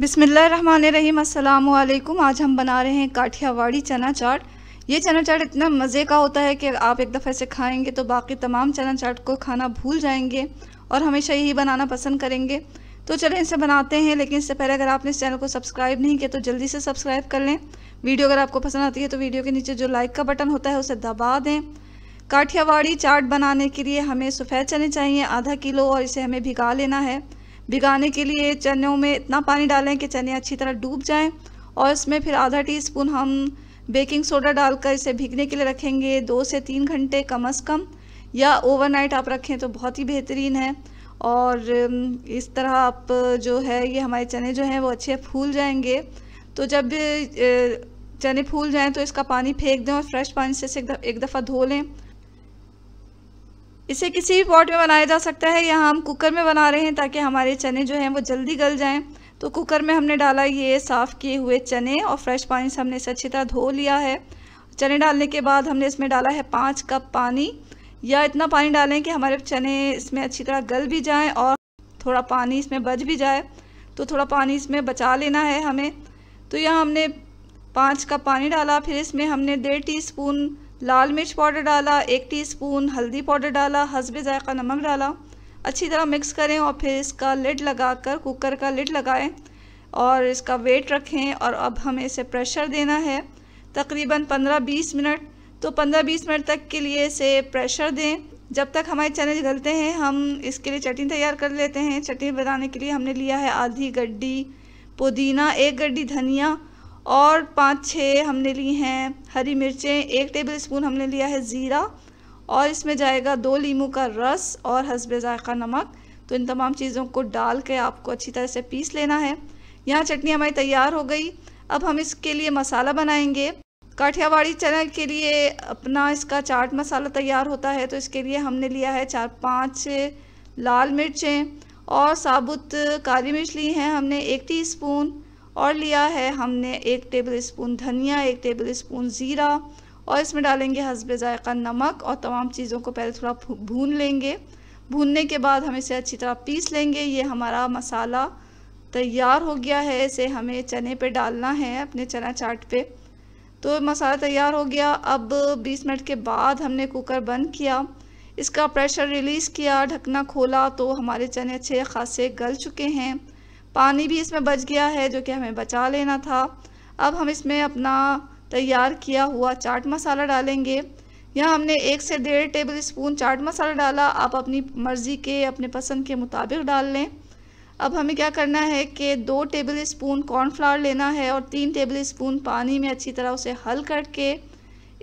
बिसमीम अल्लाम आज हम बना रहे हैं काठियावाड़ी चना चाट ये चना चाट इतना मज़े का होता है कि आप एक दफ़े से खाएंगे तो बाकी तमाम चना चाट को खाना भूल जाएंगे और हमेशा यही बनाना पसंद करेंगे तो चलें इसे बनाते हैं लेकिन इससे पहले अगर आपने इस चैनल को सब्सक्राइब नहीं किया तो जल्दी से सब्सक्राइब कर लें वीडियो अगर आपको पसंद आती है तो वीडियो के नीचे जो लाइक का बटन होता है उसे दबा दें काठियावाड़ी चाट बनाने के लिए हमें सफ़ेद चने चाहिए आधा किलो और इसे हमें भिगा लेना है भिगाने के लिए चनों में इतना पानी डालें कि चने अच्छी तरह डूब जाएं और इसमें फिर आधा टीस्पून हम बेकिंग सोडा डालकर इसे भीगने के लिए रखेंगे दो से तीन घंटे कम अज़ कम या ओवरनाइट आप रखें तो बहुत ही बेहतरीन है और इस तरह आप जो है ये हमारे चने जो हैं वो अच्छे फूल जाएंगे तो जब चने फूल जाएं तो इसका पानी फेंक दें और फ्रेश पानी से इसे एक दफ़ा धो लें इसे किसी भी पॉट में बनाया जा सकता है या हम कुकर में बना रहे हैं ताकि हमारे चने जो हैं वो जल्दी गल जाएं तो कुकर में हमने डाला ये साफ़ किए हुए चने और फ्रेश पानी से हमने इसे अच्छी तरह धो लिया है चने डालने के बाद हमने इसमें डाला है पाँच कप पानी या इतना पानी डालें कि हमारे चने इसमें अच्छी तरह गल भी जाएँ और थोड़ा पानी इसमें बच भी जाए तो थोड़ा पानी इसमें बचा लेना है हमें तो यह हमने पाँच कप पानी डाला फिर इसमें हमने डेढ़ टी स्पून लाल मिर्च पाउडर डाला एक टीस्पून हल्दी पाउडर डाला हसब ज़ायक़ा नमक डाला अच्छी तरह मिक्स करें और फिर इसका लिड लगाकर कुकर का लिड लगाएं और इसका वेट रखें और अब हमें इसे प्रेशर देना है तकरीबन 15-20 मिनट तो 15-20 मिनट तक के लिए इसे प्रेशर दें जब तक हमारे चने गलते हैं हम इसके लिए चटनी तैयार कर लेते हैं चटनी बनाने के लिए हमने लिया है आधी गड्डी पुदीना एक गड्डी धनिया और पाँच छः हमने ली हैं हरी मिर्चें एक टेबल स्पून हमने लिया है ज़ीरा और इसमें जाएगा दो लीमू का रस और हसब ज़ायक़ा नमक तो इन तमाम चीज़ों को डाल के आपको अच्छी तरह से पीस लेना है यहाँ चटनी हमारी तैयार हो गई अब हम इसके लिए मसाला बनाएंगे काठियावाड़ी चना के लिए अपना इसका चाट मसाला तैयार होता है तो इसके लिए हमने लिया है चार पाँच लाल मिर्चें और साबुत काली मिर्च ली हैं हमने एक स्पून और लिया है हमने एक टेबल स्पून धनिया एक टेबल स्पून ज़ीरा और इसमें डालेंगे हसब ज़ायक़ा नमक और तमाम चीज़ों को पहले थोड़ा भून लेंगे भूनने के बाद हम इसे अच्छी तरह पीस लेंगे ये हमारा मसाला तैयार हो गया है इसे हमें चने पे डालना है अपने चना चाट पे तो मसाला तैयार हो गया अब 20 मिनट के बाद हमने कुकर बंद किया इसका प्रेशर रिलीज़ किया ढकना खोला तो हमारे चने अच्छे खासे गल चुके हैं पानी भी इसमें बच गया है जो कि हमें बचा लेना था अब हम इसमें अपना तैयार किया हुआ चाट मसाला डालेंगे यहाँ हमने एक से डेढ़ टेबल स्पून चाट मसाला डाला आप अपनी मर्ज़ी के अपने पसंद के मुताबिक डाल लें अब हमें क्या करना है कि दो टेबल स्पून कॉर्नफ्लावर लेना है और तीन टेबल स्पून पानी में अच्छी तरह उसे हल करके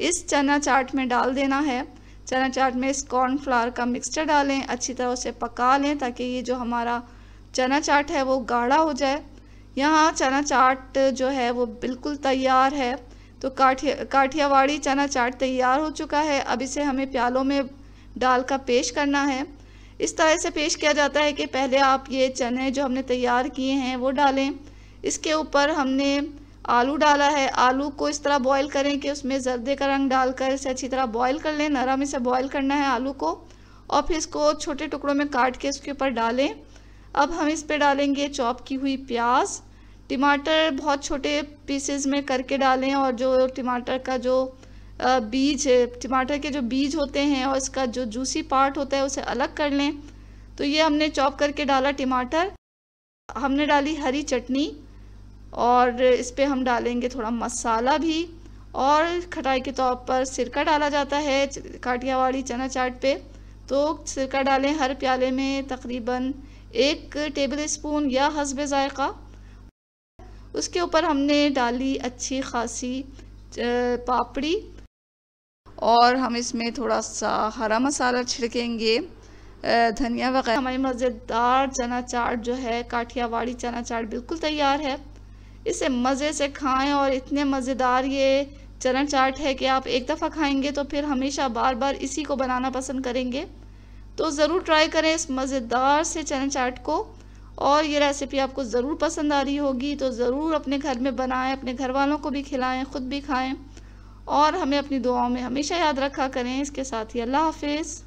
इस चना चाट में डाल देना है चना चाट में इस कॉर्नफ्लावर का मिक्सचर डालें अच्छी तरह उसे पका लें ताकि ये जो हमारा चना चाट है वो गाढ़ा हो जाए यहाँ चना चाट जो है वो बिल्कुल तैयार है तो काठिया काठियावाड़ी चना चाट तैयार हो चुका है अब इसे हमें प्यालों में डाल कर पेश करना है इस तरह से पेश किया जाता है कि पहले आप ये चने जो हमने तैयार किए हैं वो डालें इसके ऊपर हमने आलू डाला है आलू को इस तरह बॉईल करें कि उसमें जर्दे का रंग डालकर इसे अच्छी तरह बॉईल कर लें नरम इसे बॉईल करना है आलू को और फिर इसको छोटे टुकड़ों में काट के इसके ऊपर डालें अब हम इस पे डालेंगे चॉप की हुई प्याज टमाटर बहुत छोटे पीसेस में करके डालें और जो टमाटर का जो बीज टमाटर के जो बीज होते हैं और इसका जो जूसी पार्ट होता है उसे अलग कर लें तो ये हमने चॉप करके डाला टमाटर हमने डाली हरी चटनी और इस पर हम डालेंगे थोड़ा मसाला भी और खटाई के तौर पर सिरका डाला जाता है काटियावाड़ी चना चाट पे तो सिरका डालें हर प्याले में तकरीबन एक टेबल स्पून या हसब ज़ायक़ा उसके ऊपर हमने डाली अच्छी खासी पापड़ी और हम इसमें थोड़ा सा हरा मसाला छिड़केंगे धनिया वगैरह हमारी मज़ेदार चना चाट जो है काठियावाड़ी चना चाट बिल्कुल तैयार है इसे मज़े से खाएं और इतने मज़ेदार ये चना चाट है कि आप एक दफ़ा खाएंगे तो फिर हमेशा बार बार इसी को बनाना पसंद करेंगे तो ज़रूर ट्राई करें इस मज़ेदार से चना चाट को और ये रेसिपी आपको ज़रूर पसंद आ रही होगी तो ज़रूर अपने घर में बनाएं अपने घर वालों को भी खिलाएं ख़ुद भी खाएं और हमें अपनी दुआओं में हमेशा याद रखा करें इसके साथ ही अल्लाह हाफिज़